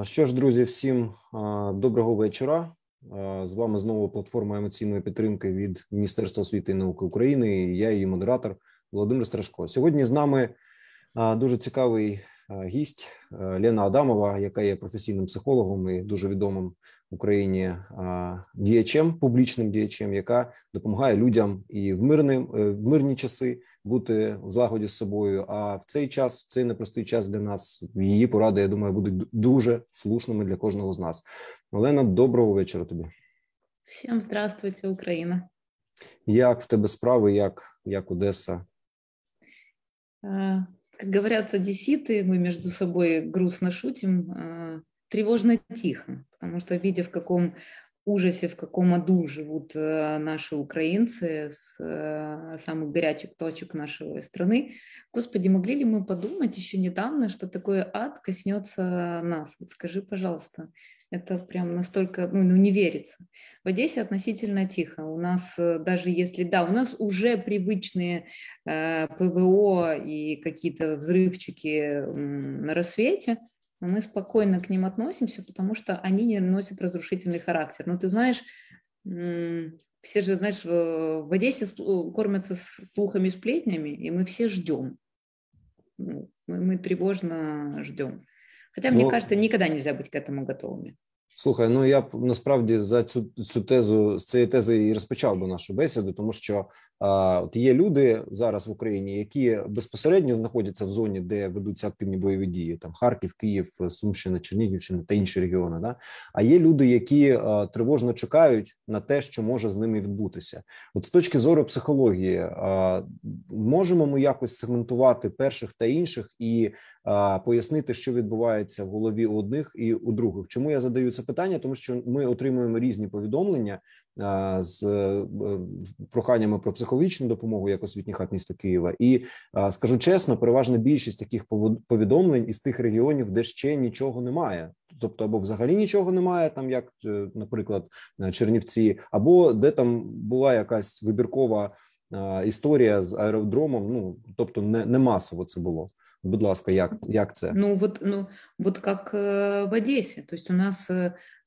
Е, що ж, друзі, всім е, доброго вечора. Е, з вами знову платформа емоційної підтримки від Міністерства освіти і науки України. І я її модератор Володимир Страшко. Сьогодні з нами дуже цікавий гість Лена Адамова, яка є професійним психологом і дуже відомим Україні е, діячем, публічним діячем, яка допомагає людям і в мирні, е, в мирні часи бути в злагоді з собою. А в цей час, в цей непростий час для нас, її поради, я думаю, будуть дуже слушними для кожного з нас. Олена, доброго вечора. Тобі всім здравствуйте, Україна. Як в тебе справи? Як як Одеса? Как е, говорят одесситы, мы между собой грустно шутим, тревожно тихо. потому что видя, в каком ужасе, в каком аду живут э, наши украинцы с э, самых горячих точек нашей страны. Господи, могли ли мы подумать еще недавно, что такой ад коснется нас? Вот скажи, пожалуйста, это прям настолько, ну, не верится. В Одессе относительно тихо. У нас э, даже если, да, у нас уже привычные ПВО и какие-то взрывчики на рассвете, мы спокойно к ним относимся, потому что они не носят разрушительный характер. Но ну, ты знаешь, все же, знаешь, в Одессе э, кормятся слухами и сплетнями, и мы все ждем. Ну, мы, мы тревожно ждем. Хотя, ну, мне кажется, никогда нельзя быть к этому готовыми. Слухай, ну я б насправді за цю цю тезу з цієї тези і розпочав би нашу бесіду, тому що От є люди зараз в Україні, які безпосередньо знаходяться в зоні, де ведуться активні бойові дії, там Харків, Київ, Сумщина, Чернігівщина та інші регіони. Да? А є люди, які е, тривожно чекають на те, що може з ними відбутися. От з точки зору психології, е, можемо ми якось сегментувати перших та інших і е, пояснити, що відбувається в голові у одних і у других. Чому я задаю це питання? Тому що ми отримуємо різні повідомлення з е, проханнями про психологічну допомогу як освітній хаб міста Києва. І скажу чесно, переважна більшість таких повідомлень із тих регіонів, де ще нічого немає. Тобто, або взагалі нічого немає, там як, е, наприклад, е, Чернівці, або де там була якась вибіркова історія з аеродромом. Ну тобто, не не масово це було. Будь ласка, як як це? Ну от ну вот как в Одесі, тобто у нас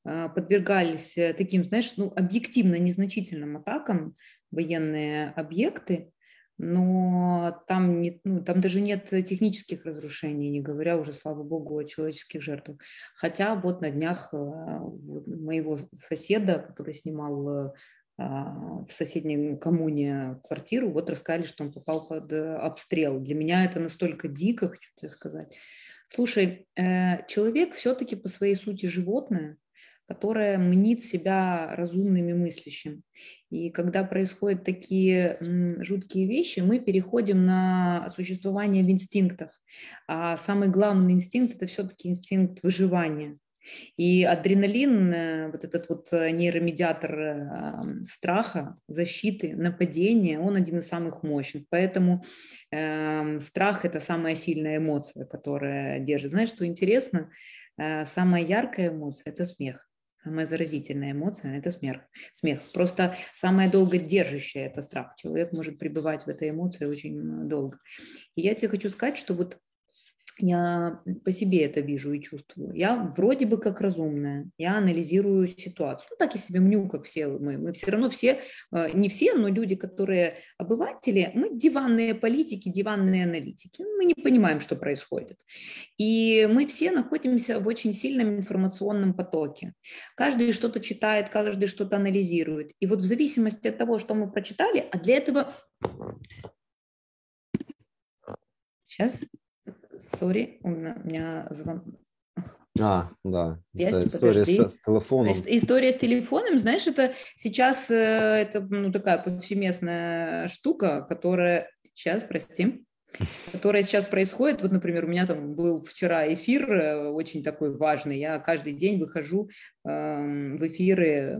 А, подвергались э, таким, знаешь, ну, объективно незначительным атакам военные объекты, но там, не, ну, там даже нет технических разрушений, не говоря уже, слава богу, о человеческих жертвах. Хотя вот на днях э, моего соседа, который снимал э, а, в соседней коммуне квартиру, вот рассказали, что он попал под обстрел. Для меня это настолько дико, хочу тебе сказать. Слушай, человек все-таки по своей сути животное, которая мнит себя разумными мыслящим. И когда происходят такие жуткие вещи, мы переходим на существование в инстинктах. А самый главный инстинкт – это все-таки инстинкт выживания. И адреналин, э, вот этот вот э, нейромедиатор э, страха, защиты, нападения, он один из самых мощных. Поэтому э, страх – это самая сильная эмоция, которая держит. Знаешь, что интересно? Э, самая яркая эмоция – это смех. Самая заразительная эмоция – это смех. смех. Просто самая долго держащая – это страх. Человек может пребывать в этой эмоции очень э, долго. И я тебе хочу сказать, что вот я по себе это вижу и чувствую. Я вроде бы как разумная, я анализирую ситуацию. Ну, так я себе мню, как все мы. Мы все равно все, э, не все, но люди, которые обыватели, мы диванные политики, диванные аналитики. Мы не понимаем, что происходит. И мы все находимся в очень сильном информационном потоке. Каждый что-то читает, каждый что-то анализирует. И вот в зависимости от того, что мы прочитали, а для этого... Сейчас, сори, у меня звон... А, да. Вязки, история с, с телефоном. История с телефоном, знаешь, это сейчас э, это ну, такая повсеместная штука, которая... Сейчас, прости которое сейчас происходит. Вот, например, у меня там был вчера эфир э, очень такой важный. Я каждый день выхожу э, в эфиры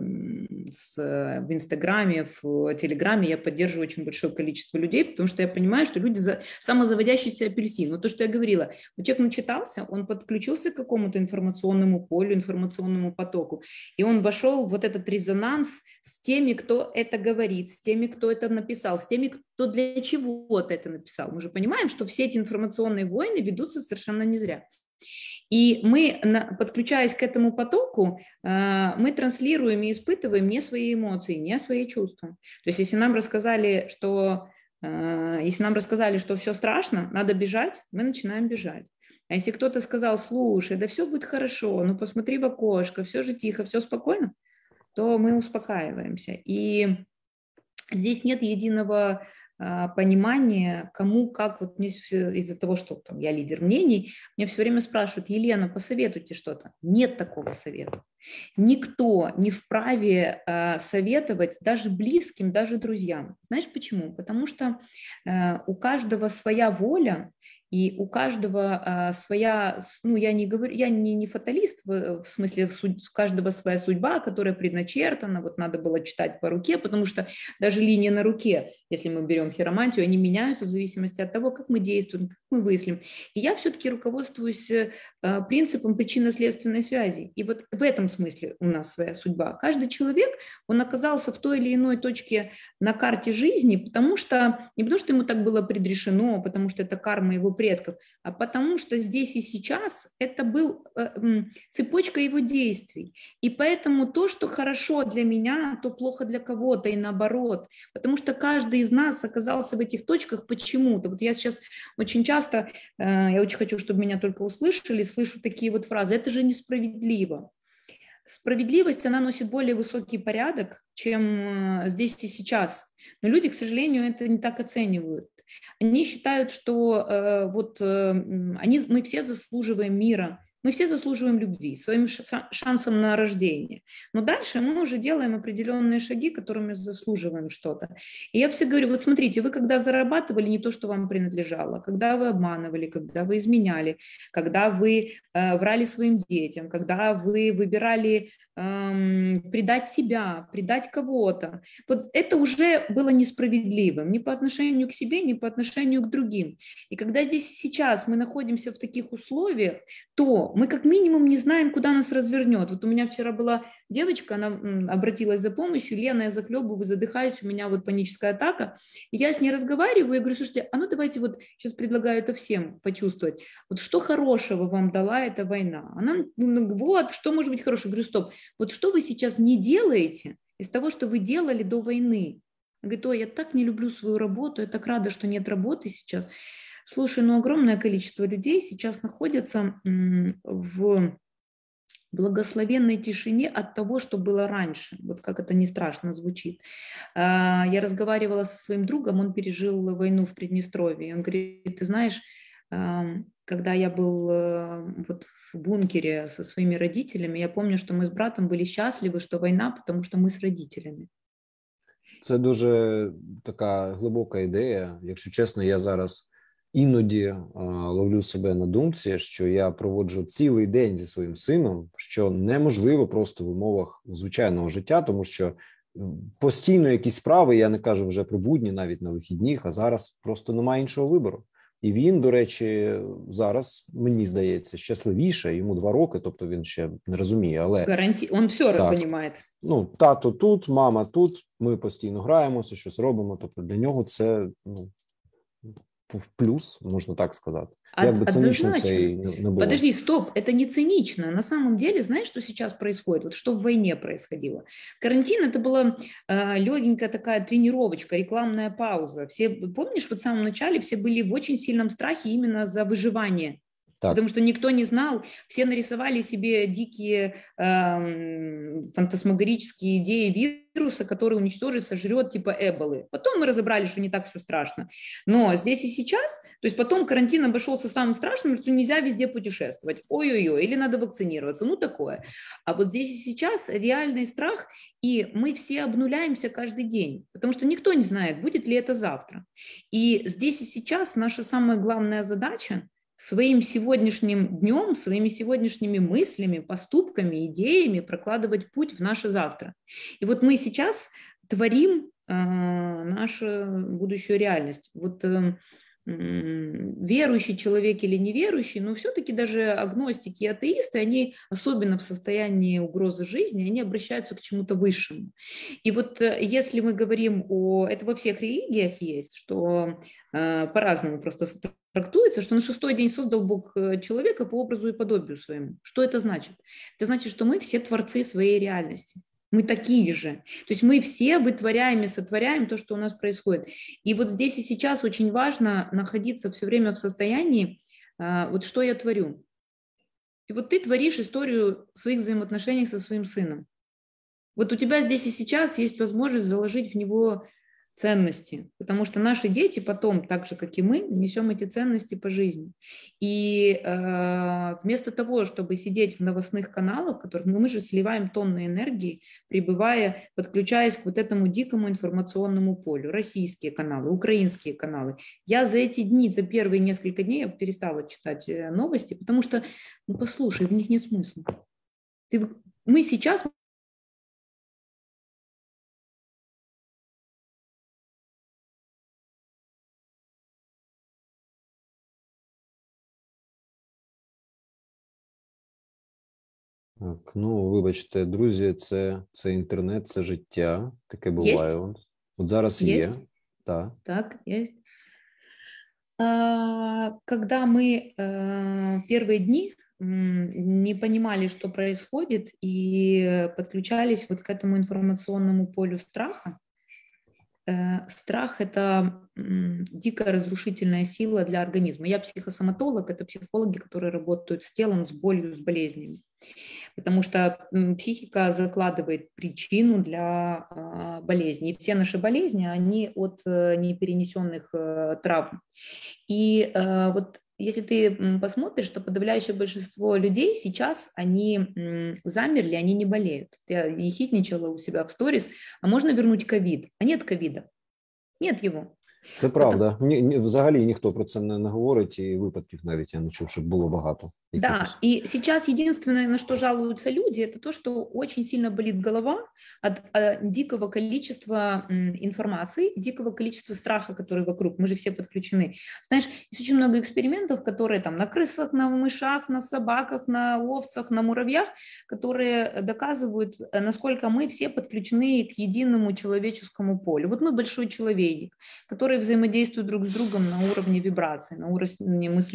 с, э, в Инстаграме, в Телеграме. Я поддерживаю очень большое количество людей, потому что я понимаю, что люди за, самозаводящийся апельсин. Но то, что я говорила, вот человек начитался, он подключился к какому-то информационному полю, информационному потоку, и он вошел в вот этот резонанс с теми, кто это говорит, с теми, кто это написал, с теми, то для чего вот это написал? Мы же понимаем, что все эти информационные войны ведутся совершенно не зря. И мы, подключаясь к этому потоку, а, мы транслируем и испытываем не свои эмоции, не свои чувства. То есть если нам рассказали, что а, если нам рассказали, что все страшно, надо бежать, мы начинаем бежать. А если кто-то сказал, слушай, да все будет хорошо, ну посмотри в окошко, все же тихо, все спокойно, то мы успокаиваемся. И здесь нет единого а, понимание, кому, как, вот мне из-за того, что там, я лидер мнений, мне все время спрашивают, Елена, посоветуйте что-то. Нет такого совета. Никто не вправе э, советовать даже близким, даже друзьям. Знаешь почему? Потому что э, у каждого своя воля, и у каждого а, своя, ну я не говорю, я не, не фаталист, в, в смысле суд, у каждого своя судьба, которая предначертана, вот надо было читать по руке, потому что даже линия на руке, если мы берем хиромантию, они меняются в зависимости от того, как мы действуем, как мы мыслим. И я все-таки руководствуюсь э, принципом причинно-следственной связи. И вот в этом смысле у нас своя судьба. Каждый человек, он оказался в той или иной точке на карте жизни, потому что, не потому что ему так было предрешено, потому что это карма его предков, а потому что здесь и сейчас это был э, цепочка его действий. И поэтому то, что хорошо для меня, то плохо для кого-то и наоборот. Потому что каждый каждый из нас оказался в этих точках почему-то. Вот я сейчас очень часто, э, я очень хочу, чтобы меня только услышали, слышу такие вот фразы, это же несправедливо. Справедливость, она носит более высокий порядок, чем э, здесь и сейчас. Но люди, к сожалению, это не так оценивают. Они считают, что э, вот э, они, мы все заслуживаем мира, мы все заслуживаем любви, своим шансом на рождение. Но дальше мы уже делаем определенные шаги, которыми заслуживаем что-то. И я все говорю, вот смотрите, вы когда зарабатывали не то, что вам принадлежало, когда вы обманывали, когда вы изменяли, когда вы э, врали своим детям, когда вы выбирали эм, предать себя, предать кого-то. Вот это уже было несправедливым ни по отношению к себе, ни по отношению к другим. И когда здесь сейчас мы находимся в таких условиях, то мы как минимум не знаем, куда нас развернет. Вот у меня вчера была девочка, она обратилась за помощью, Лена, я заклебываю, задыхаюсь, у меня вот паническая атака. И я с ней разговариваю, я говорю, слушайте, а ну давайте вот сейчас предлагаю это всем почувствовать. Вот что хорошего вам дала эта война? Она, вот, что может быть хорошего? Я говорю, стоп, вот что вы сейчас не делаете из того, что вы делали до войны? Она говорит, ой, я так не люблю свою работу, я так рада, что нет работы сейчас. Слушай, ну огромное количество людей сейчас находится в благословенной тишине от того, что было раньше. Вот как это не страшно звучит. А, я разговаривала со своим другом, он пережил войну в Приднестровье. Он говорит, ты знаешь, когда я был э, вот в бункере со своими родителями, я помню, что мы с братом были счастливы, что война, потому что мы с родителями. Це дуже така глибока ідея. Якщо чесно, я зараз Іноді а, е, ловлю себе на думці, що я проводжу цілий день зі своїм сином, що неможливо просто в умовах звичайного життя, тому що постійно якісь справи я не кажу вже про будні, навіть на вихідніх а зараз просто немає іншого вибору. І він, до речі, зараз мені здається щасливіше. Йому два роки, тобто він ще не розуміє, але гаранті він все розуміє. Ну тато тут, мама тут. Ми постійно граємося, щось робимо. Тобто для нього це ну в плюс, можно так сказать. Од, Я бы циничницей набыла. Подожди, стоп, это не цинично. На самом деле, знаешь, что сейчас происходит? Вот что в войне происходило. Карантин – это была э, легенькая такая тренировочка, рекламная пауза. Все, помнишь, вот в самом начале все были в очень сильном страхе именно за выживание так. Потому что никто не знал, все нарисовали себе дикие э, фантасмагорические идеи вируса, который уничтожит, сожрет типа эболы. Потом мы разобрали, что не так все страшно. Но здесь и сейчас, то есть потом карантин обошелся самым страшным, что нельзя везде путешествовать. Ой-ой-ой, или надо вакцинироваться, ну такое. А вот здесь и сейчас реальный страх, и мы все обнуляемся каждый день, потому что никто не знает, будет ли это завтра. И здесь и сейчас наша самая главная задача – своим сегодняшним днем, своими сегодняшними мыслями, поступками, идеями прокладывать путь в наше завтра. И вот мы сейчас творим э, нашу будущую реальность. Вот э, верующий человек или неверующий, но все-таки даже агностики и атеисты, они особенно в состоянии угрозы жизни, они обращаются к чему-то высшему. И вот э, если мы говорим о... Это во всех религиях есть, что э, по-разному просто трактуется, что на шестой день создал Бог э, человека по образу и подобию своему. Что это значит? Это значит, что мы все творцы своей реальности. Мы такие же. То есть мы все вытворяем и сотворяем то, что у нас происходит. И вот здесь и сейчас очень важно находиться все время в состоянии, а, вот что я творю. И вот ты творишь историю своих взаимоотношений со своим сыном. Вот у тебя здесь и сейчас есть возможность заложить в него ценности, потому что наши дети потом, так же как и мы, несем эти ценности по жизни. И э, вместо того, чтобы сидеть в новостных каналах, которых ну, мы же сливаем тонны энергии, прибывая, подключаясь к вот этому дикому информационному полю, российские каналы, украинские каналы. Я за эти дни, за первые несколько дней я перестала читать э, новости, потому что, ну послушай, в них нет смысла. Ты, мы сейчас Так, ну вибачте, друзі, це це інтернет, це життя. Таке буває. Єсть? От зараз є. є. Да. Так, есть. А, когда мы а, первые дни не понимали, что происходит, и подключались вот к этому информационному полю страха, э, страх – это дикая разрушительная сила для организма. Я психосоматолог, это психологи, которые работают с телом, с болью, с болезнями. Потому что психика закладывает причину для а, болезни. И все наши болезни, они от э, неперенесенных э, травм. И э, вот если ты посмотришь, что подавляющее большинство людей сейчас, они замерли, они не болеют. Я ехидничала у себя в сторис, а можно вернуть ковид? А нет ковида, нет его. Це правда. Ні, ні, взагалі ніхто про це не, не говорить, і випадків навіть я не чув, щоб було багато. Да, и сейчас единственное, на что жалуются люди, это то, что очень сильно болит голова от, э, дикого количества информации, дикого количества страха, который вокруг. Мы же все подключены. Знаешь, есть очень много экспериментов, которые там на крысах, на мышах, на собаках, на овцах, на муравьях, которые доказывают, э, насколько мы все подключены к единому человеческому полю. Вот мы большой человек, который которые взаимодействуют друг с другом на уровне вибраций, на уровне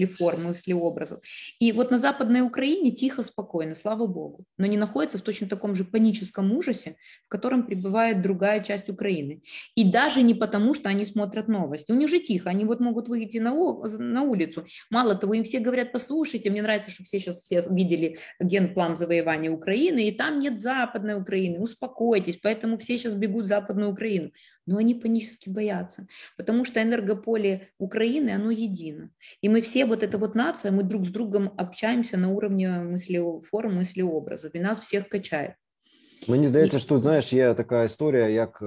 форм, мыслеформ, образов. И вот на Западной Украине тихо, спокойно, слава богу, но не находится в точно таком же паническом ужасе, в котором пребывает другая часть Украины. И даже не потому, что они смотрят новости. У них же тихо, они вот могут выйти на, на улицу. Мало того, им все говорят, послушайте, мне нравится, что все сейчас все видели генплан завоевания Украины, и там нет Западной Украины, успокойтесь, поэтому все сейчас бегут в Западную Украину но они панически боятся, потому что энергополе Украины, оно едино. И мы все, вот эта вот нация, мы друг с другом общаемся на уровне мыслеформ, мыслеобразов, и нас всех качает. Мені здається, що тут знаєш, є така історія, як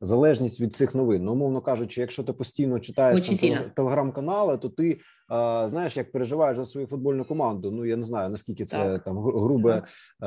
залежність від цих новин. Ну, мовно кажучи, якщо ти постійно читаєш там, телеграм-канали, то ти знаєш, як переживаєш за свою футбольну команду. Ну я не знаю наскільки це так. там грубе так. Е,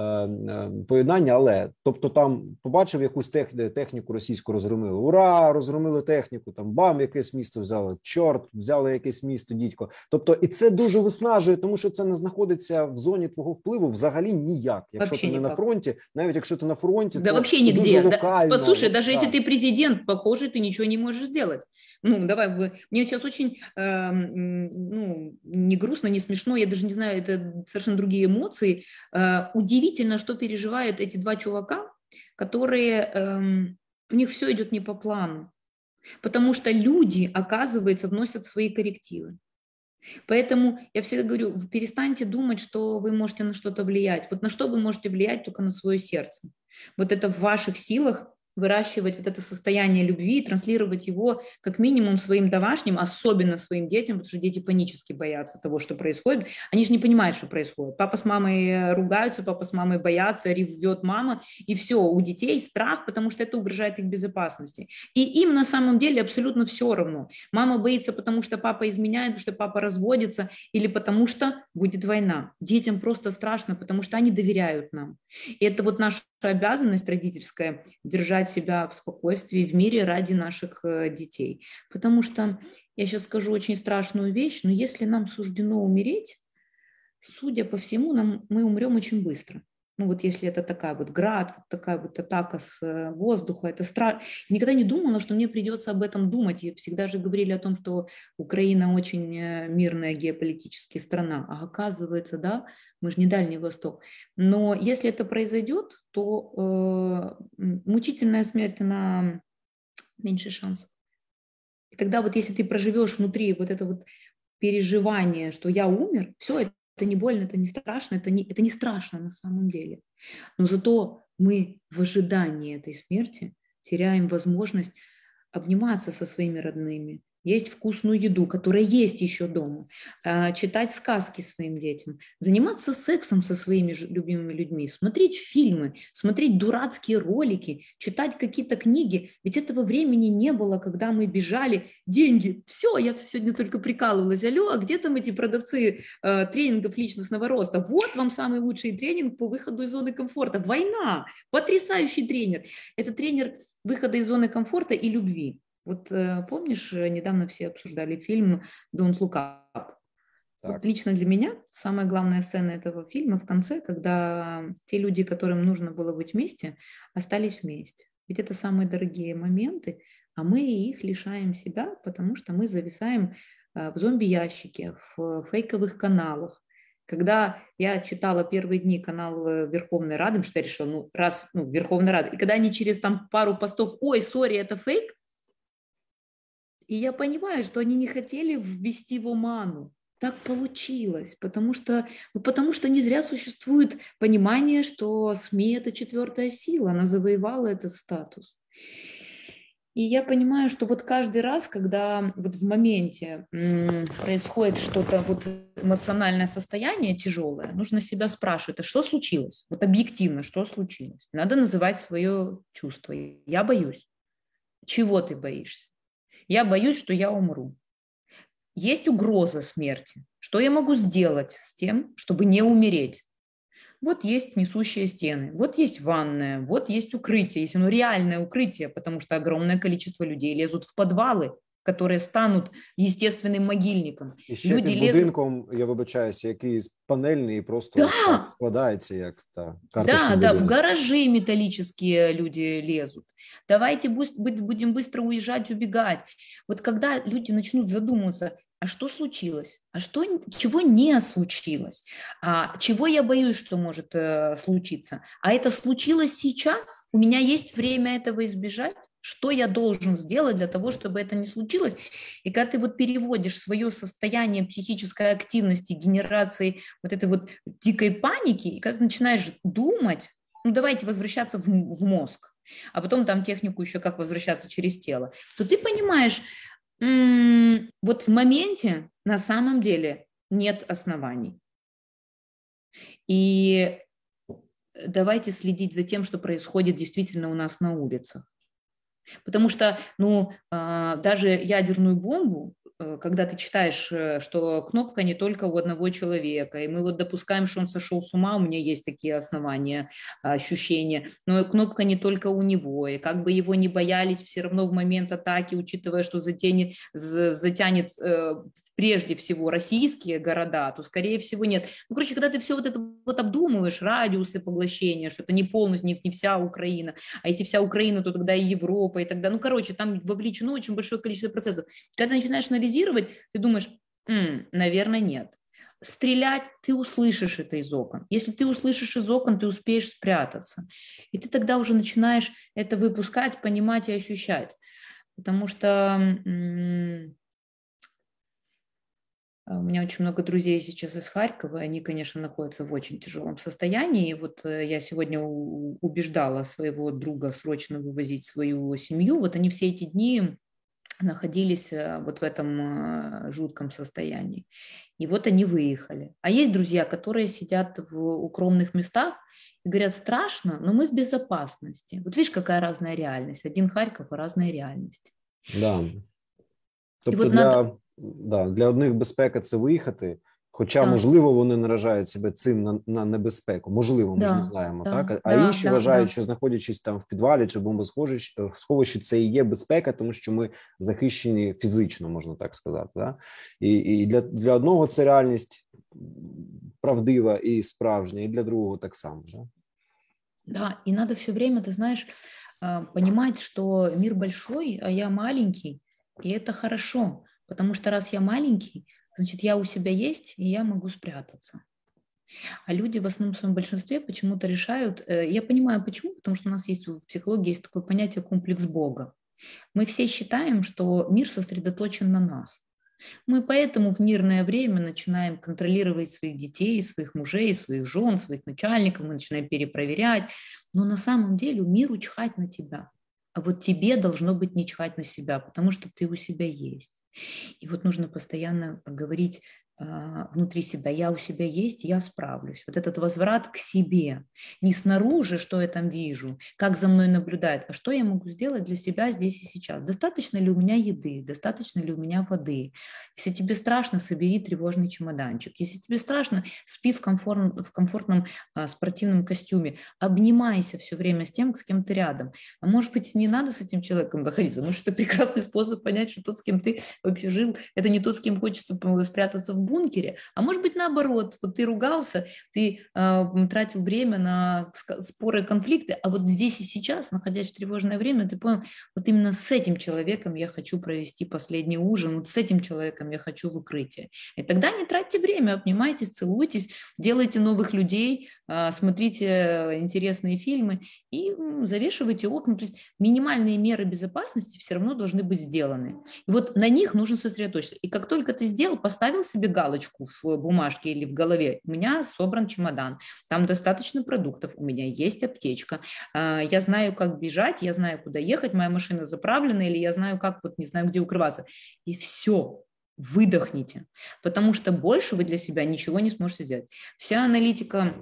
е, поєднання, але тобто там побачив якусь техні, техніку російську розгромили. Ура, розгромили техніку. Там бам, якесь місто взяли. Чорт взяли якесь місто, дідько. Тобто, і це дуже виснажує, тому що це не знаходиться в зоні твого впливу взагалі ніяк. Якщо Вообще ти не никак. на фронті, навіть якщо ти на фронті, да то вообще нигде. Локально, да, послушай, даже да. если президент, похоже, ти нічого не можеш зробити. Ну давай, мені зараз очень э, ну, не грустно, не смешно, я даже не знаю, это совершенно другие эмоции. А, удивительно, что переживают эти два чувака, которые, эм, у них все идет не по плану, потому что люди, оказывается, вносят свои коррективы. Поэтому я всегда говорю, перестаньте думать, что вы можете на что-то влиять. Вот на что вы можете влиять только на свое сердце. Вот это в ваших силах выращивать вот это состояние любви и транслировать его как минимум своим домашним, особенно своим детям, потому что дети панически боятся того, что происходит. Они же не понимают, что происходит. Папа с мамой ругаются, папа с мамой боятся, ревет мама, и все, у детей страх, потому что это угрожает их безопасности. И им на самом деле абсолютно все равно. Мама боится, потому что папа изменяет, потому что папа разводится, или потому что будет война. Детям просто страшно, потому что они доверяют нам. И это вот наш обязанность родительская держать себя в спокойствии, в мире ради наших э, детей. Потому что я сейчас скажу очень страшную вещь, но если нам суждено умереть, судя по всему, нам, мы умрем очень быстро. Ну вот если это такая вот град, вот такая вот атака с э, воздуха, это страшно. Никогда не думала, что мне придется об этом думать. И всегда же говорили о том, что Украина очень э, мирная геополитическая страна. А оказывается, да, мы же не Дальний Восток. Но если это произойдет, то э, мучительная смерть, она меньше шансов. И тогда вот если ты проживешь внутри вот это вот переживание, что я умер, все, это это не больно, это не страшно, это не, это не страшно на самом деле. Но зато мы в ожидании этой смерти теряем возможность обниматься со своими родными, есть вкусную еду, которая есть еще дома, а, читать сказки своим детям, заниматься сексом со своими любимыми людьми, смотреть фильмы, смотреть дурацкие ролики, читать какие-то книги. Ведь этого времени не было, когда мы бежали. Деньги, все, я сегодня только прикалывалась. Алло, а где там эти продавцы а, тренингов личностного роста? Вот вам самый лучший тренинг по выходу из зоны комфорта. Война, потрясающий тренер. Это тренер выхода из зоны комфорта и любви. Вот э, помнишь, э, недавно все обсуждали фильм «Don't look up». Вот лично для меня самая главная сцена этого фильма в конце, когда те люди, которым нужно было быть вместе, остались вместе. Ведь это самые дорогие моменты, а мы их лишаем себя, потому что мы зависаем э, в зомби-ящике, в фейковых каналах. Когда я читала первые дни канал Верховной Рады, потому что я решила, ну, раз, ну, Верховная Рада, и когда они через там пару постов, ой, сори, это фейк, и я понимаю, что они не хотели ввести в оману. Так получилось, потому что, ну, потому что не зря существует понимание, что СМИ – это четвертая сила, она завоевала этот статус. И я понимаю, что вот каждый раз, когда вот в моменте происходит что-то вот эмоциональное состояние тяжелое, нужно себя спрашивать, а что случилось? Вот объективно, что случилось? Надо называть свое чувство. Я боюсь. Чего ты боишься? Я боюсь, что я умру. Есть угроза смерти. Что я могу сделать с тем, чтобы не умереть? Вот есть несущие стены, вот есть ванная, вот есть укрытие, если ну реальное укрытие, потому что огромное количество людей лезут в подвалы, которые станут естественным могильником. І ще Люди під будинком, я вибачаюся, якийсь панельний і просто да! так складається як та Да, да, в гаражи металлические люди лезут. Давайте будем быстро уезжать, убегать. Вот когда люди начнут задумываться, а что случилось, а что, чего не случилось, а чего я боюсь, что может э, случиться, а это случилось сейчас, у меня есть время этого избежать, что я должен сделать для того, чтобы это не случилось? И когда ты вот переводишь свое состояние психической активности, генерации вот этой вот дикой паники, и когда ты начинаешь думать, ну давайте возвращаться в, в мозг, а потом там технику еще как возвращаться через тело, то ты понимаешь, м-м, вот в моменте на самом деле нет оснований. И давайте следить за тем, что происходит действительно у нас на улицах. Потому что, ну, а, даже ядерную бомбу Э, когда ты читаешь, э, что кнопка не только у одного человека, и мы вот допускаем, что он сошел с ума, у меня есть такие основания, ощущения, но кнопка не только у него, и как бы его не боялись, все равно в момент атаки, учитывая, что затянет, затянет э, прежде всего российские города, то скорее всего нет. Ну, короче, когда ты все вот это вот обдумываешь, радиусы поглощения, что это не полностью, не, не вся Украина, а если вся Украина, то тогда и Европа, и тогда, ну, короче, там вовлечено очень большое количество процессов. Когда ты начинаешь анализировать анализировать, ты думаешь, М, наверное, нет. Стрелять ты услышишь это из окон. Если ты услышишь из окон, ты успеешь спрятаться. И ты тогда уже начинаешь это выпускать, понимать и ощущать. Потому что э, у меня очень много друзей сейчас из Харькова, они, конечно, находятся в очень тяжелом состоянии. И вот э, я сегодня убеждала своего друга срочно вывозить свою семью. Вот они все эти дни находились э, вот в этом э, жутком состоянии. И вот они выехали. А есть друзья, которые сидят в укромных местах и говорят, страшно, но мы в безопасности. Вот видишь, какая разная реальность. Один Харьков, а разная реальность. Да. Тобто вот для, надо... да, для одних безпека це виїхати, Хоча, так. можливо, вони наражають себе цим на на небезпеку, можливо, ми да, ж не знаємо, да, так а да, інші вважають, що знаходячись там в підвалі чи бомбосховищі, е, це і є безпека, тому що ми захищені фізично, можна так сказати. Да? І і для для одного це реальність правдива і справжня, і для другого так само. Да, да и надо все время, ти знаєш розуміти, що мир большой, а я маленький, і це хорошо, тому що раз я маленький. значит, я у себя есть, и я могу спрятаться. А люди в основном в своем большинстве почему-то решают, э, я понимаю почему, потому что у нас есть в психологии есть такое понятие комплекс Бога. Мы все считаем, что мир сосредоточен на нас. Мы поэтому в мирное время начинаем контролировать своих детей, своих мужей, своих жен, своих начальников, мы начинаем перепроверять. Но на самом деле миру чихать на тебя. А вот тебе должно быть не чихать на себя, потому что ты у себя есть. И вот нужно постоянно говорить а, внутри себя, я у себя есть, я справлюсь. Вот этот возврат к себе, не снаружи, что я там вижу, как за мной наблюдают, а что я могу сделать для себя здесь и сейчас. Достаточно ли у меня еды, достаточно ли у меня воды. Если тебе страшно, собери тревожный чемоданчик. Если тебе страшно, спи в, комфортном, в комфортном а, спортивном костюме. Обнимайся все время с тем, с кем ты рядом. А может быть, не надо с этим человеком находиться, потому это прекрасный способ понять, что тот, с кем ты вообще жил, это не тот, с кем хочется спрятаться в бункере, а может быть наоборот, вот ты ругался, ты э, тратил время на споры, конфликты, а вот здесь и сейчас, находясь в тревожное время, ты понял, вот именно с этим человеком я хочу провести последний ужин, вот с этим человеком я хочу в укрытие. И тогда не тратьте время, обнимайтесь, целуйтесь, делайте новых людей, э, смотрите интересные фильмы и завешивайте окна. То есть минимальные меры безопасности все равно должны быть сделаны. И вот на них нужно сосредоточиться. И как только ты сделал, поставил себе галочку в бумажке или в голове, у меня собран чемодан, там достаточно продуктов, у меня есть аптечка, а, я знаю, как бежать, я знаю, куда ехать, моя машина заправлена, или я знаю, как, вот не знаю, где укрываться. И все, выдохните, потому что больше вы для себя ничего не сможете сделать. Вся аналитика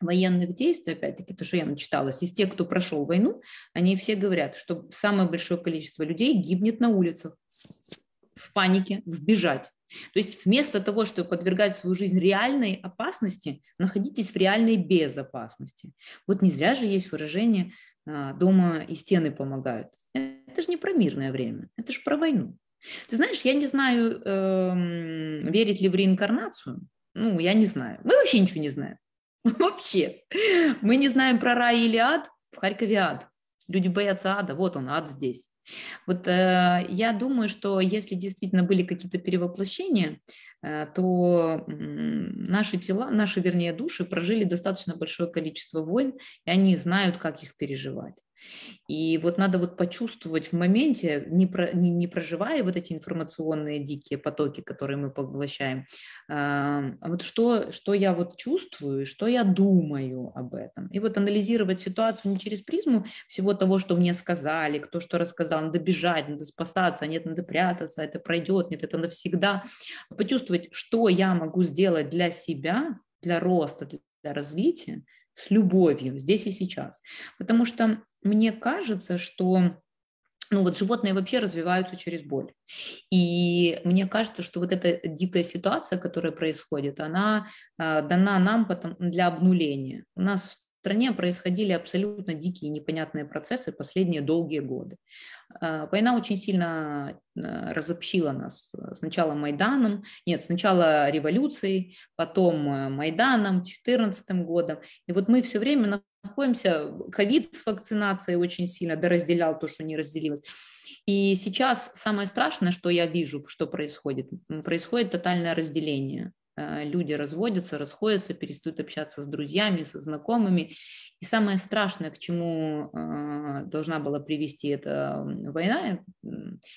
военных действий, опять-таки, то, что я начиталась, из тех, кто прошел войну, они все говорят, что самое большое количество людей гибнет на улицах в панике, вбежать. То есть вместо того, чтобы подвергать свою жизнь реальной опасности, находитесь в реальной безопасности. Вот не зря же есть выражение а, «дома и стены помогают». Это же не про мирное время, это же про войну. Ты знаешь, я не знаю, э, верить ли в реинкарнацию. Ну, я не знаю. Мы вообще ничего не знаем. Вообще. Мы не знаем про рай или ад. В Харькове ад. Люди боятся ада. Вот он, ад здесь. Вот э, я думаю, что если действительно были какие-то перевоплощения, э, то э, наши тела, наши, вернее, души прожили достаточно большое количество войн, и они знают, как их переживать. И вот надо вот почувствовать в моменте, не, про, не, не проживая вот эти информационные дикие потоки, которые мы поглощаем, а вот что, что я вот чувствую, что я думаю об этом. И вот анализировать ситуацию не через призму всего того, что мне сказали, кто что рассказал, надо бежать, надо спасаться, нет, надо прятаться, это пройдет, нет, это навсегда. Почувствовать, что я могу сделать для себя, для роста, для развития, с любовью здесь и сейчас. Потому что мне кажется, что ну вот животные вообще развиваются через боль. И мне кажется, что вот эта дикая ситуация, которая происходит, она э, дана нам потом для обнуления. У нас в стране происходили абсолютно дикие непонятные процессы последние долгие годы. А, война очень сильно а, разобщила нас. Сначала Майданом, нет, сначала революцией, потом э, Майданом, 2014 годом. И вот мы все время находимся, ковид с вакцинацией очень сильно доразделял то, что не разделилось. И сейчас самое страшное, что я вижу, что происходит, происходит тотальное разделение. Э, люди разводятся, расходятся, перестают общаться с друзьями, со знакомыми. И самое страшное, к чему э, должна была привести эта война,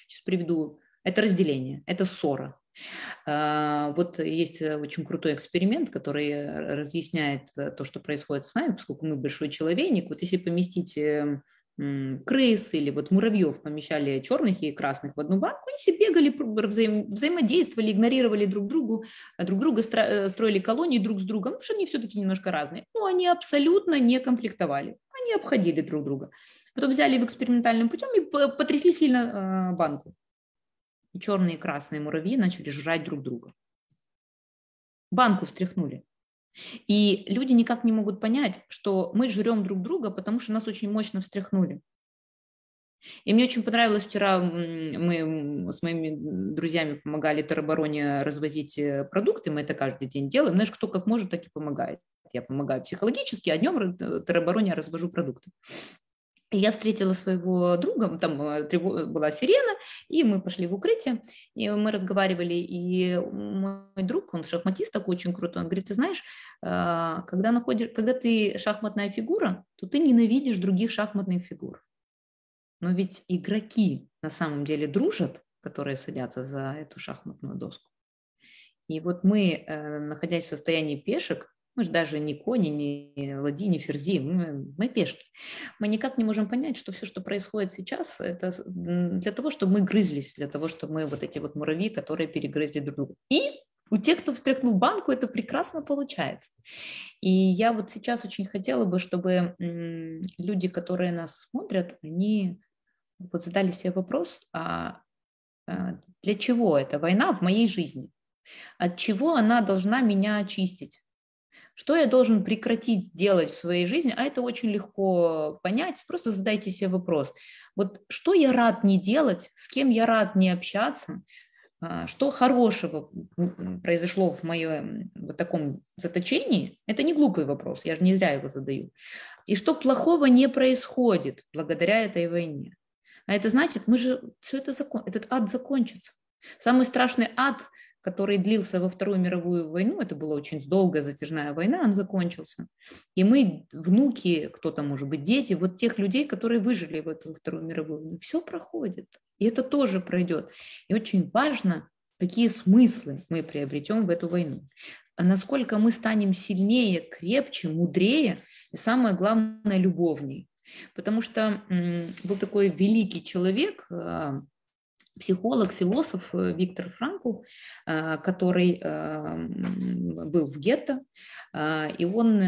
сейчас приведу, это разделение, это ссора. Э, вот есть очень крутой эксперимент, который разъясняет то, что происходит с нами, поскольку мы большой человек. Вот если поместить эм, крыс или вот муравьев помещали черных и красных в одну банку, они все бегали, взаим, взаимодействовали, игнорировали друг другу, э, друг друга э, строили колонии друг с другом, потому что они все-таки немножко разные. Но ну, они абсолютно не конфликтовали, они обходили друг друга. Потом взяли в экспериментальным путем и потрясли сильно э, банку. И черные и красные муравьи начали жрать друг друга. Банку встряхнули. И люди никак не могут понять, что мы жрем друг друга, потому что нас очень мощно встряхнули. И мне очень понравилось вчера, мы с моими друзьями помогали теробороне развозить э, продукты, мы это каждый день делаем. Знаешь, кто как может, так и помогает. Я помогаю психологически, а днем э, теробороне развожу продукты я встретила своего друга, там э, была сирена, и мы пошли в укрытие, и мы разговаривали, и мой друг, он шахматист такой очень крутой, он говорит, ты знаешь, а, когда, находишь, когда ты шахматная фигура, то ты ненавидишь других шахматных фигур. Но ведь игроки на самом деле дружат, которые садятся за эту шахматную доску. И вот мы, э, находясь в состоянии пешек, мы же даже не кони, не ладьи, не ферзи, мы, мы пешки. Мы никак не можем понять, что все, что происходит сейчас, это для того, чтобы мы грызлись, для того, чтобы мы вот эти вот муравьи, которые перегрызли друг друга. И у тех, кто встряхнул банку, это прекрасно получается. И я вот сейчас очень хотела бы, чтобы люди, которые нас смотрят, они вот задали себе вопрос, а, а для чего эта война в моей жизни? От чего она должна меня очистить? Что я должен прекратить делать в своей жизни? А это очень легко понять. Просто задайте себе вопрос. Вот что я рад не делать, с кем я рад не общаться, а, что хорошего произошло в моем вот таком заточении, это не глупый вопрос, я же не зря его задаю. И что плохого не происходит благодаря этой войне. А это значит, мы же, все это закон, этот ад закончится. Самый страшный ад который длился во Вторую мировую войну, это была очень долгая затяжная война, он закончился. И мы, внуки, кто там может быть, дети, вот тех людей, которые выжили в эту Вторую мировую войну, все проходит. И это тоже пройдет. И очень важно, какие смыслы мы приобретем в эту войну. А насколько мы станем сильнее, крепче, мудрее и, самое главное, любовней. Потому что был такой великий человек, а, психолог, философ э, Виктор Франкл, э, который э, был в гетто, и он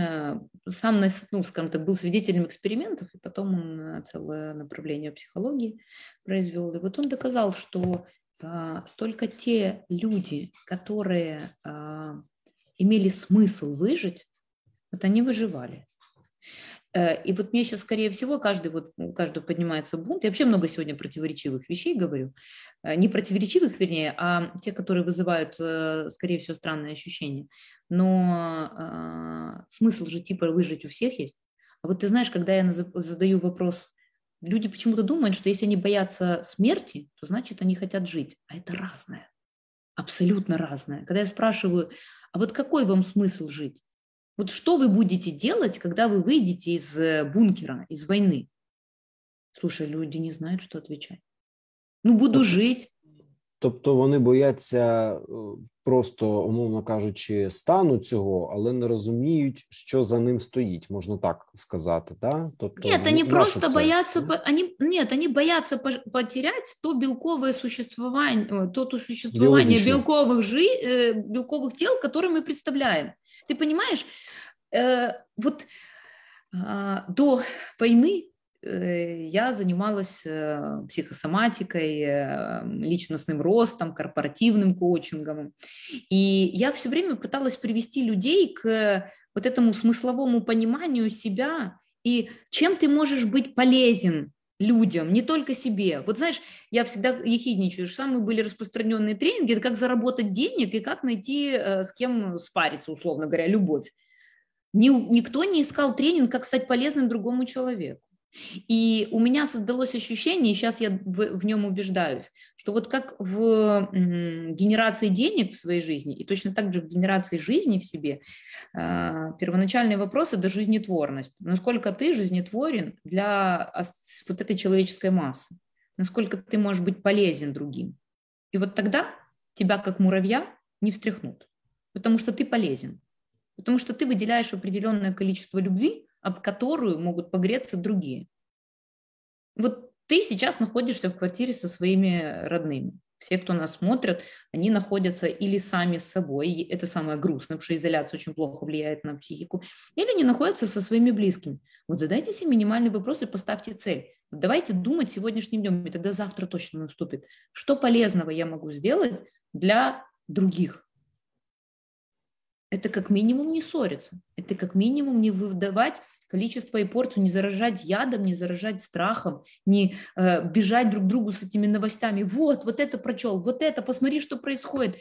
сам, ну, скажем так, был свидетелем экспериментов, и потом он целое направление психологии произвел. И вот он доказал, что только те люди, которые имели смысл выжить, вот они выживали. Э, и вот мне сейчас, скорее всего, каждый, вот, каждый поднимается бунт. Я вообще много сегодня противоречивых вещей говорю. Э, не противоречивых, вернее, а те, которые вызывают, э, скорее всего, странные ощущения. Но э, смысл же типа выжить у всех есть. А вот ты знаешь, когда я задаю вопрос, люди почему-то думают, что если они боятся смерти, то значит они хотят жить. А это разное, абсолютно разное. Когда я спрашиваю, а вот какой вам смысл жить? Вот что вы будете делать, когда вы выйдете из э, бункера, из войны? Слушай, люди не знают, что отвечать. Ну, буду тобто, жить. Тобто вони бояться просто, умовно кажучи, стану цього, але не розуміють, що за ним стоїть, можна так сказати, да? Тобто, Нет, они просто це? боятся, они, нет, они боятся потерять то белковое существование, э, то, то существование Биологично. белковых, жи, э, белковых тел, которые мы представляем. Ты понимаешь, э, вот э, до войны э, я занималась э, психосоматикой, э, личностным ростом, корпоративным коучингом. И я все время пыталась привести людей к вот этому смысловому пониманию себя и чем ты можешь быть полезен людям, не только себе. Вот знаешь, я всегда ехидничаю, что самые были распространенные тренинги, это как заработать денег и как найти, э, с кем спариться, условно говоря, любовь. никто не искал тренинг, как стать полезным другому человеку. И у меня создалось ощущение, и сейчас я в, в нем убеждаюсь, что вот как в м, генерации денег в своей жизни, и точно так же в генерации жизни в себе, э, а, первоначальный вопрос – это жизнетворность. Насколько ты жизнетворен для вот этой человеческой массы? Насколько ты можешь быть полезен другим? И вот тогда тебя, как муравья, не встряхнут, потому что ты полезен, потому что ты выделяешь определенное количество любви, об которую могут погреться другие. Вот ты сейчас находишься в квартире со своими родными. Все, кто нас смотрят, они находятся или сами с собой, это самое грустное, потому что изоляция очень плохо влияет на психику, или они находятся со своими близкими. Вот задайте себе минимальный вопрос и поставьте цель. Давайте думать сегодняшним днем, и тогда завтра точно наступит. Что полезного я могу сделать для других? это как минимум не ссориться, это как минимум не выдавать количество и порцию, не заражать ядом, не заражать страхом, не э, бежать друг к другу с этими новостями. Вот, вот это прочел, вот это, посмотри, что происходит.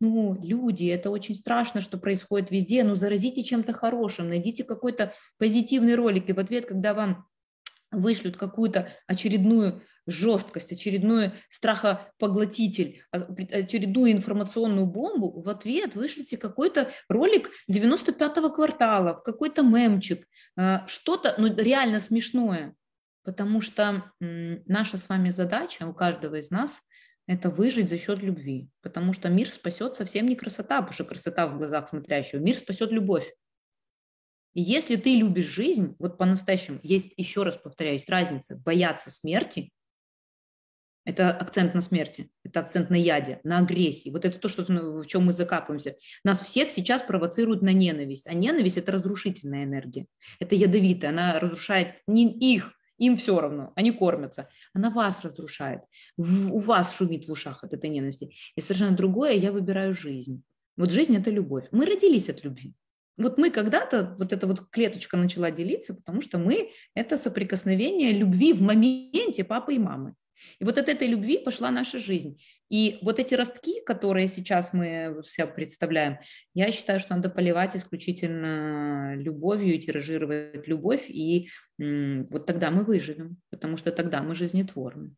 Ну, люди, это очень страшно, что происходит везде, Но ну, заразите чем-то хорошим, найдите какой-то позитивный ролик, и в ответ, когда вам вышлют какую-то очередную жесткость, очередной страхопоглотитель, а, очередную информационную бомбу, в ответ вышлите какой-то ролик 95-го квартала, какой-то мемчик, а, что-то ну, реально смешное. Потому что наша с вами задача у каждого из нас – это выжить за счет любви. Потому что мир спасет совсем не красота, потому что красота в глазах смотрящего. Мир спасет любовь. И если ты любишь жизнь, вот по-настоящему, есть, еще раз повторяюсь разница бояться смерти это акцент на смерти, это акцент на яде, на агрессии. Вот это то, что, в чем мы закапываемся. Нас всех сейчас провоцируют на ненависть. А ненависть – это разрушительная энергия. Это ядовитая, она разрушает не их, им все равно, они кормятся. Она вас разрушает, у вас шумит в ушах от этой ненависти. И совершенно другое, я выбираю жизнь. Вот жизнь – это любовь. Мы родились от любви. Вот мы когда-то, вот эта вот клеточка начала делиться, потому что мы – это соприкосновение любви в моменте папы и мамы. И вот от этой любви пошла наша жизнь. И вот эти ростки, которые сейчас мы все представляем, я считаю, что надо поливать исключительно любовью, тиражировать любовь, и вот тогда мы выживем, потому что тогда мы жизнетворны.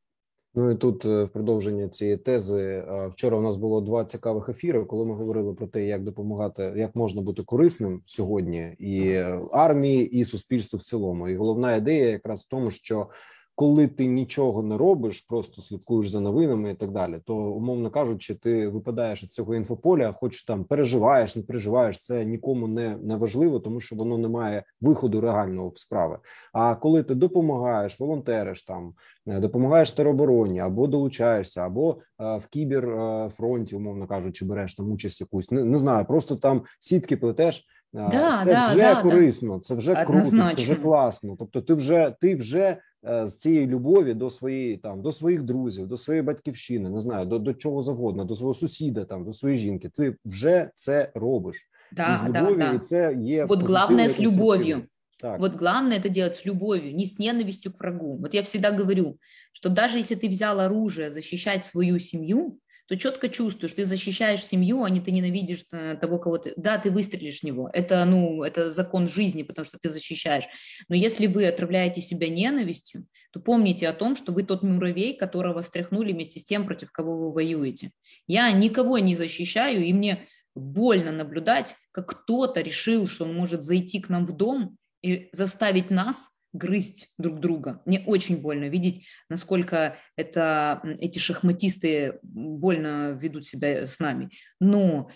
Ну і тут э, в продовження цієї тези вчора у нас було два цікавих ефіри, коли ми говорили про те, як допомагати, як можна бути корисним сьогодні, і армії, і суспільству в цілому. І головна ідея якраз в тому, що коли ти нічого не робиш, просто слідкуєш за новинами і так далі, то умовно кажучи, ти випадаєш від цього інфополя, хоч там переживаєш, не переживаєш, це нікому не, не важливо, тому що воно не має виходу реального в справи. А коли ти допомагаєш, волонтериш там, е, допомагаєш теробороні або долучаєшся, або а, е, в кіберфронті, е, умовно кажучи, береш там участь якусь, не, не знаю, просто там сітки плетеш. Да, це да, вже да, корисно, це вже круто, це вже класно. Тобто, ти вже ти вже Е, з цієї любові до своєї там до своїх друзів, до своєї батьківщини, не знаю, до, до чого завгодно, до свого сусіда, там до своєї жінки. Ти вже це робиш. Да, и с любовью, да, да. и це є вот главное з любов'ю. Так. Вот главное это делать с любовью, не с ненавистью к врагу. Вот я всегда говорю, что даже если ты взял оружие защищать свою семью, то четко чувствуешь, ты защищаешь семью, а не ты ненавидишь э, того, кого ты... Да, ты выстрелишь в него, это, ну, это закон жизни, потому что ты защищаешь. Но если вы отравляете себя ненавистью, то помните о том, что вы тот муравей, которого стряхнули вместе с тем, против кого вы воюете. Я никого не защищаю, и мне больно наблюдать, как кто-то решил, что он может зайти к нам в дом и заставить нас грызть друг друга. Мне очень больно видеть, насколько это, эти шахматисты больно ведут себя с нами. Но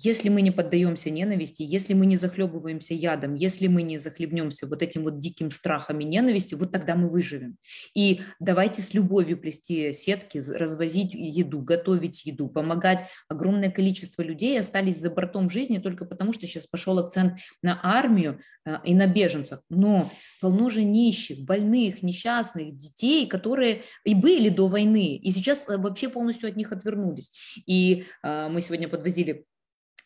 если мы не поддаемся ненависти, если мы не захлебываемся ядом, если мы не захлебнемся вот этим вот диким страхом и ненавистью, вот тогда мы выживем. И давайте с любовью плести сетки, развозить еду, готовить еду, помогать. Огромное количество людей остались за бортом жизни только потому, что сейчас пошел акцент на армию э, и на беженцев. Но полно же нищих, больных, несчастных, детей, которые и были до войны, и сейчас э, вообще полностью от них отвернулись. И э, мы сегодня подвозили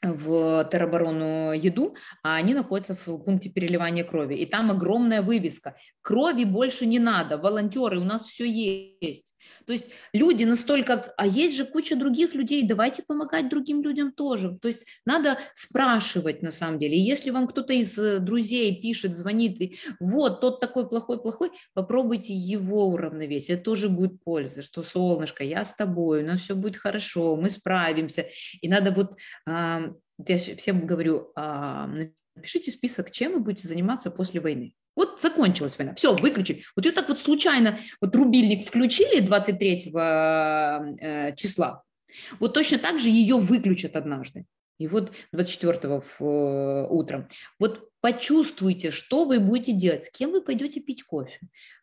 в тероборону еду, а они находятся в пункте переливания крови. И там огромная вывеска. Крови больше не надо, волонтеры, у нас все есть. То есть люди настолько, а есть же куча других людей, давайте помогать другим людям тоже. То есть надо спрашивать на самом деле. И если вам кто-то из э, друзей пишет, звонит, и вот тот такой плохой, плохой, попробуйте его уравновесить. Это тоже будет польза, что солнышко, я с тобой, у нас все будет хорошо, мы справимся. И надо вот, я всем говорю, Напишите список, чем вы будете заниматься после войны. Вот закончилась война, все, выключили. Вот ее так вот случайно, вот рубильник включили 23 э, числа, вот точно так же ее выключат однажды. И вот 24 в, э, утром. Вот почувствуйте, что вы будете делать, с кем вы пойдете пить кофе.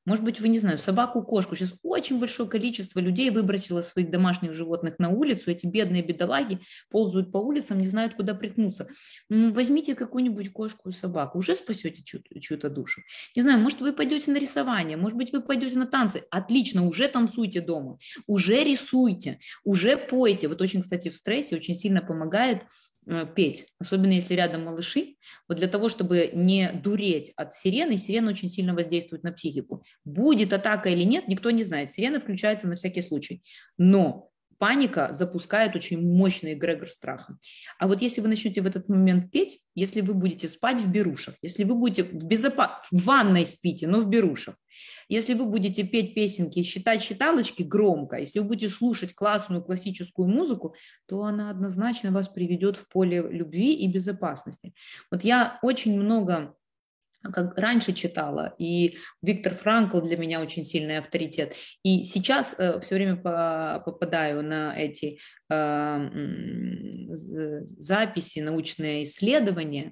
Может быть, вы, не знаю, собаку, кошку. Сейчас очень большое количество людей выбросило своих домашних животных на улицу. Эти бедные бедолаги ползают по улицам, не знают, куда приткнуться. Возьмите какую-нибудь кошку и собаку. Уже спасете чью- чью-то душу. Не знаю, может, вы пойдете на рисование, может быть, вы пойдете на танцы. Отлично, уже танцуйте дома, уже рисуйте, уже пойте. Вот очень, кстати, в стрессе очень сильно помогает Э, петь, особенно если рядом малыши. Вот для того, чтобы не дуреть от сирены, сирена очень сильно воздействует на психику. Будет атака или нет, никто не знает. Сирена включается на всякий случай. Но паника запускает очень мощный эгрегор страха. А вот если вы начнете в этот момент петь, если вы будете спать в берушах, если вы будете в, безопа... в ванной спите, но в берушах, если вы будете петь песенки и считать считалочки громко, если вы будете слушать классную классическую музыку, то она однозначно вас приведет в поле любви и безопасности. Вот я очень много как раньше читала, и Виктор Франкл для меня очень сильный авторитет. И сейчас э, все время по, попадаю на эти э, записи, научные исследования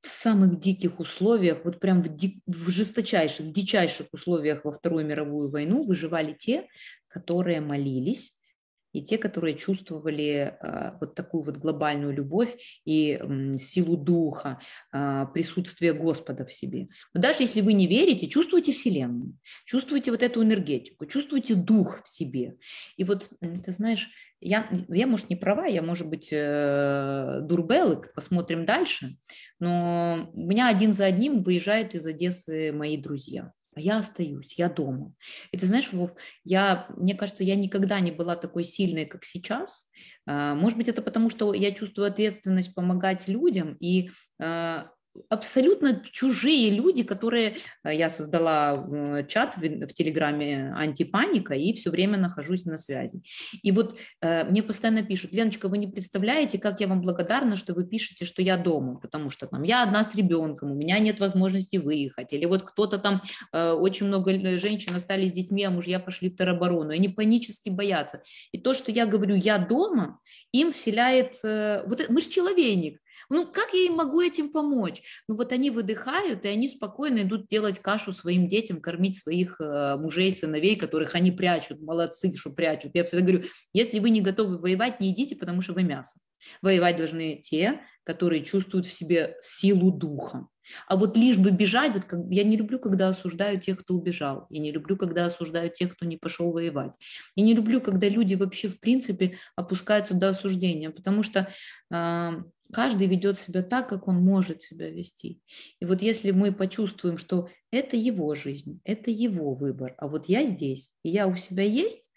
в самых диких условиях, вот прям в, ди, в жесточайших, в дичайших условиях во Вторую мировую войну выживали те, которые молились, и те, которые чувствовали а, вот такую вот глобальную любовь и силу духа, а, присутствие Господа в себе. Но даже если вы не верите, чувствуйте Вселенную, чувствуйте вот эту энергетику, чувствуйте дух в себе. И вот, ты знаешь, я, я, может, не права, я, может быть, э, дурбелы, посмотрим дальше, но у меня один за одним выезжают из Одессы мои друзья а я остаюсь, я дома. И ты знаешь, Вов, я, мне кажется, я никогда не была такой сильной, как сейчас. А, может быть, это потому, что я чувствую ответственность помогать людям, и а, абсолютно чужие люди, которые... Э, я создала э, чат в, в Телеграме «Антипаника» и все время нахожусь на связи. И вот э, мне постоянно пишут, Леночка, вы не представляете, как я вам благодарна, что вы пишете, что я дома, потому что там я одна с ребенком, у меня нет возможности выехать, или вот кто-то там, э, очень много женщин остались с детьми, а мужья пошли в тероборону, они панически боятся. И то, что я говорю «я дома», им вселяет... Э, вот мы же человейник, ну, как я им могу этим помочь? Ну, вот они выдыхают, и они спокойно идут делать кашу своим детям, кормить своих э, мужей, сыновей, которых они прячут. Молодцы, что прячут. Я всегда говорю, если вы не готовы воевать, не идите, потому что вы мясо. Воевать должны те, которые чувствуют в себе силу духа. А вот лишь бы бежать, вот как, я не люблю, когда осуждаю тех, кто убежал. Я не люблю, когда осуждаю тех, кто не пошел воевать. Я не люблю, когда люди вообще в принципе опускаются до осуждения, потому что а, Каждый ведет себя так, как он может себя вести. И вот если мы почувствуем, что это его жизнь, это его выбор, а вот я здесь, и я у себя есть,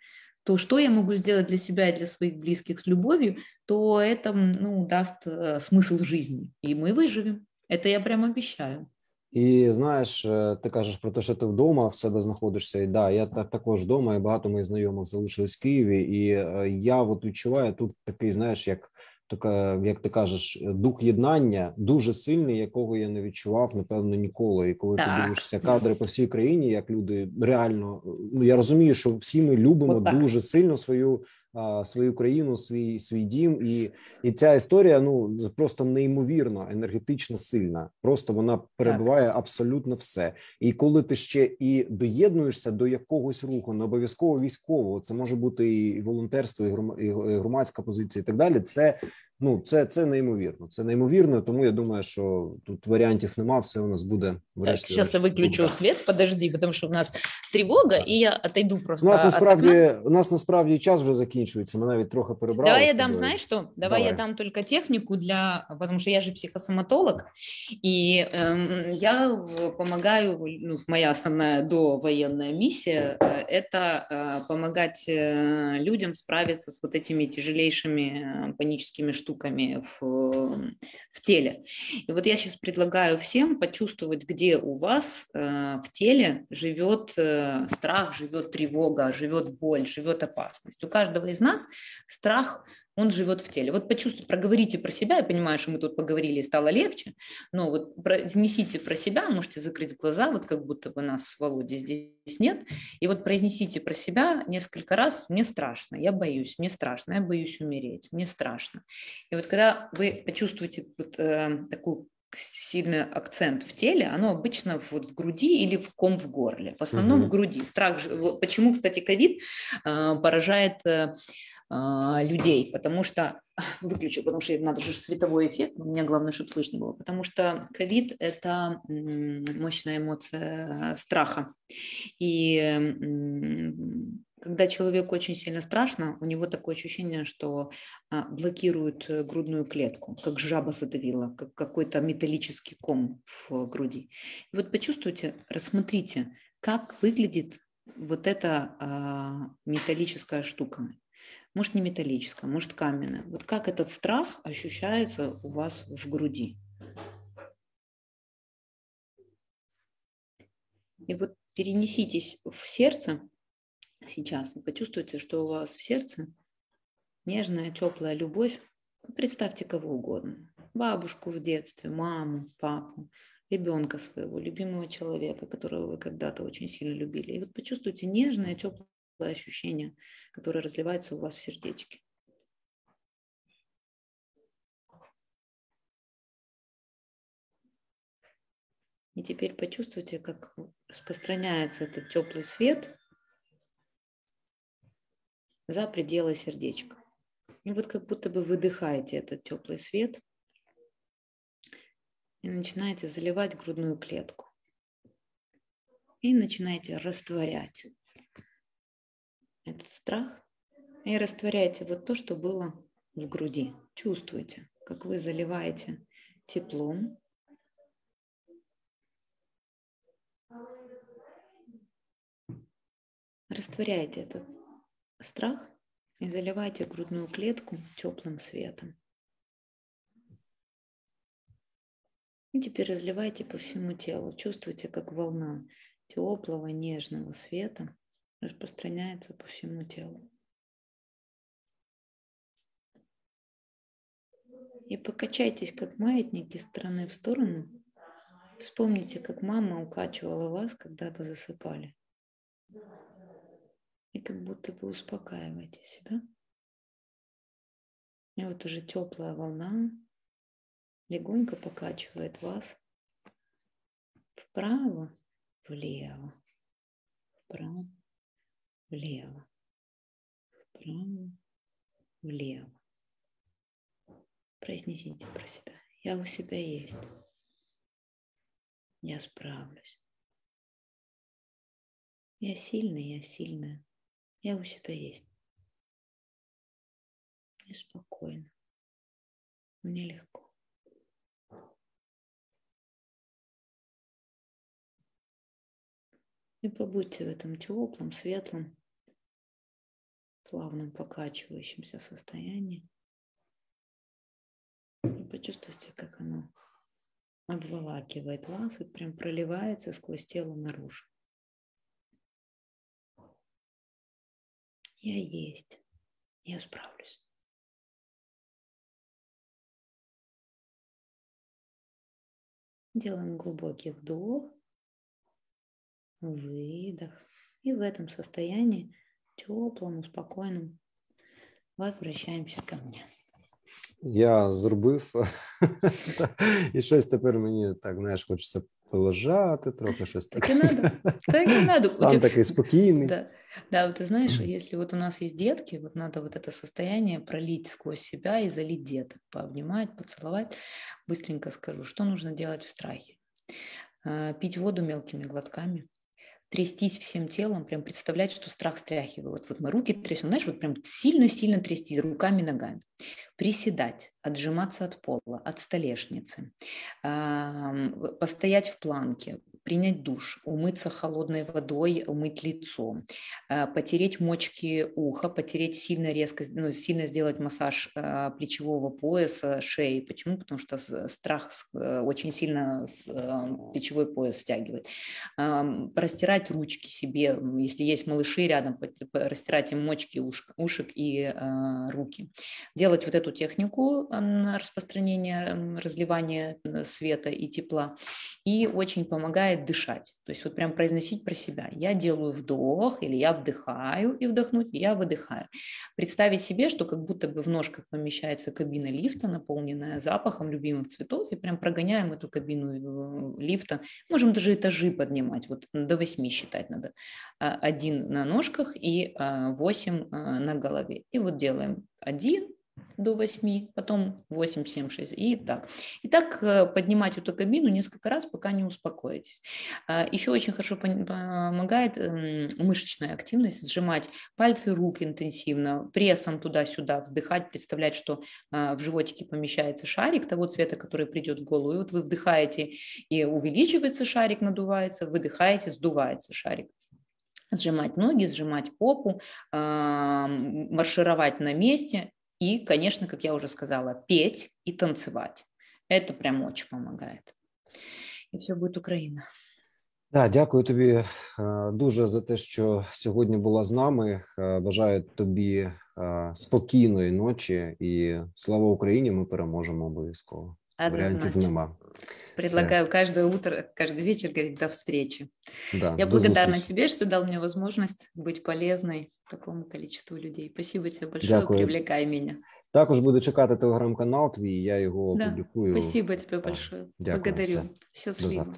то что я могу сделать для себя и для своих близких с любовью, то это ну, даст э, смысл жизни. И мы выживем. Это я прям обещаю. І знаєш, э, ти кажеш про те, що ти вдома в себе знаходишся, і да, я так також вдома, і багато моїх знайомих залишились в Києві. І э, я от відчуваю тут такий, знаєш, як така, як ти кажеш, дух єднання дуже сильний, якого я не відчував напевно ніколи. І коли так. ти дивишся кадри по всій країні, як люди реально ну я розумію, що всі ми любимо дуже сильно свою свою країну, свій свій дім, і і ця історія ну просто неймовірно енергетично сильна. Просто вона перебуває так. абсолютно все. І коли ти ще і доєднуєшся до якогось руху, не обов'язково військового, це може бути і волонтерство, і е, громадська позиція, і так далі. Це ну це це неймовірно. Це неймовірно. Тому я думаю, що тут варіантів нема, все у нас буде врешті. Так, Зараз я виключу світ, подожди, тому що в нас тривога, і я отойду просто. У Нас насправді у нас насправді час вже закінчується. Ми навіть трохи перебрали. Давай я дам. Знаєш що? Давай, Давай я дам тільки техніку для тому, що я же психосоматолог, і ем, я допомагаю. Ну, моя основна довоєнна місія це допомагати людям справитися з вот этими тяжелейшими панічними штуками штуками в, эм, в теле. И вот я сейчас предлагаю всем почувствовать, где у вас э, в теле живет э, страх, живет тревога, живет боль, живет опасность. У каждого из нас страх он живет в теле. Вот почувствуйте, проговорите про себя, я понимаю, что мы тут поговорили и стало легче, но вот произнесите про себя, можете закрыть глаза, вот как будто бы нас с Володей здесь нет, и вот произнесите про себя несколько раз, мне страшно, я боюсь, мне страшно, я боюсь умереть, мне страшно. И вот когда вы почувствуете вот, э, такую сильный акцент в теле, оно обычно вот в груди или в ком в горле. В основном угу. в груди. Страх, почему, кстати, ковид э, поражает э, а, людей, потому что выключу, потому что надо же световой эффект, у меня главное, чтобы слышно было, потому что ковид – это мощная эмоция э, страха, и когда человеку очень сильно страшно, у него такое ощущение, что а, блокируют э, грудную клетку, как жаба задавила, как какой-то металлический ком в груди. И вот почувствуйте, рассмотрите, как выглядит вот эта а, металлическая штука может не металлическое, может каменное. Вот как этот страх ощущается у вас в груди? И вот перенеситесь в сердце сейчас, и почувствуйте, что у вас в сердце нежная, теплая любовь. Представьте кого угодно. Бабушку в детстве, маму, папу, ребенка своего, любимого человека, которого вы когда-то очень сильно любили. И вот почувствуйте нежное, теплое теплое ощущение, которое разливается у вас в сердечке. И теперь почувствуйте, как распространяется этот теплый свет за пределы сердечка. И ну, вот как будто бы выдыхаете этот теплый свет и начинаете заливать грудную клетку. И начинаете растворять этот страх и растворяйте вот то, что было в груди. Чувствуйте, как вы заливаете теплом Растворяйте этот страх и заливайте грудную клетку теплым светом. И теперь разливайте по всему телу. Чувствуйте, как волна теплого, нежного света распространяется по всему телу. И покачайтесь, как маятники, стороны в сторону. Вспомните, как мама укачивала вас, когда вы засыпали. И как будто бы успокаиваете себя. И вот уже теплая волна легонько покачивает вас вправо, влево, вправо, влево, вправо, влево. Произнесите про себя. Я у себя есть. Я справлюсь. Я сильный, я сильная. Я у себя есть. Мне спокойно. Мне легко. И побудьте в этом теплом, светлом, плавном покачивающемся состоянии. И почувствуйте, как оно обволакивает вас и прям проливается сквозь тело наружу. Я есть, я справлюсь. Делаем глубокий вдох, выдох. И в этом состоянии теплому, спокойному Возвращаемся ко мне. Я зробив і щось тепер мені так, знаєш, хочеться полежати, трохи щось таке. Так і надо. Так і надо. Сам типа, такой спокойный. Да. Да, вот ты знаешь, если вот у нас есть детки, вот надо вот это состояние пролить сквозь себя и залить деток, пообнимать, поцеловать. Быстренько скажу, что нужно делать в страхе. Э, пить воду мелкими глотками, трястись всем телом, прям представлять, что страх стряхиваю. Вот, вот мы руки трясем, знаешь, вот прям сильно-сильно трясти руками, ногами. Приседать, отжиматься от пола, от столешницы, постоять в планке, принять душ, умыться холодной водой, умыть лицо, э, потереть мочки уха, потереть сильно резко, ну, сильно сделать массаж э, плечевого пояса, шеи. Почему? Потому что страх э, очень сильно плечевой пояс стягивает. Растирать ручки себе, если есть малыши рядом, растирать им мочки ушек и руки. Делать вот эту технику распространения, разливания света и тепла. И очень помогает помогает дышать. То есть вот прям произносить про себя. Я делаю вдох, или я вдыхаю и вдохнуть, и я выдыхаю. Представить себе, что как будто бы в ножках помещается кабина лифта, наполненная запахом любимых цветов, и прям прогоняем эту кабину э, лифта. Можем даже этажи поднимать, вот до восьми считать надо. А, один на ножках и а, восемь а, на голове. И вот делаем один, до 8, потом 8, 7, 6 и так. И так э, поднимать эту кабину несколько раз, пока не успокоитесь. Э, еще очень хорошо помогает эм, мышечная активность, сжимать пальцы рук интенсивно, прессом туда-сюда, вдыхать, представлять, что э, в животике помещается шарик того цвета, который придет в голову. И вот вы вдыхаете, и увеличивается шарик, надувается, выдыхаете, сдувается шарик сжимать ноги, сжимать попу, эм, маршировать на месте, И, конечно, как я уже сказала, петь и танцевать. Это прям очень помогает. І все буде Україна. Да, дякую тобі э, дуже за те, що сьогодні була з нами. Е, бажаю тобі е, спокійної ночі і слава Україні! Ми переможемо обов'язково. варіантів нема. Предлагаю Все. каждое утро, каждый вечер говорить до встречи. Да, Я до благодарна зустрічі. тебе, что дал мне возможность быть полезной такому количеству людей. Спасибо тебе большое, Дякую. привлекай меня. Також буду чекати телеграм-канал твій, я його да. опублікую. Спасибо тебе большое. Дякую. Благодарю. Все. Щасливо.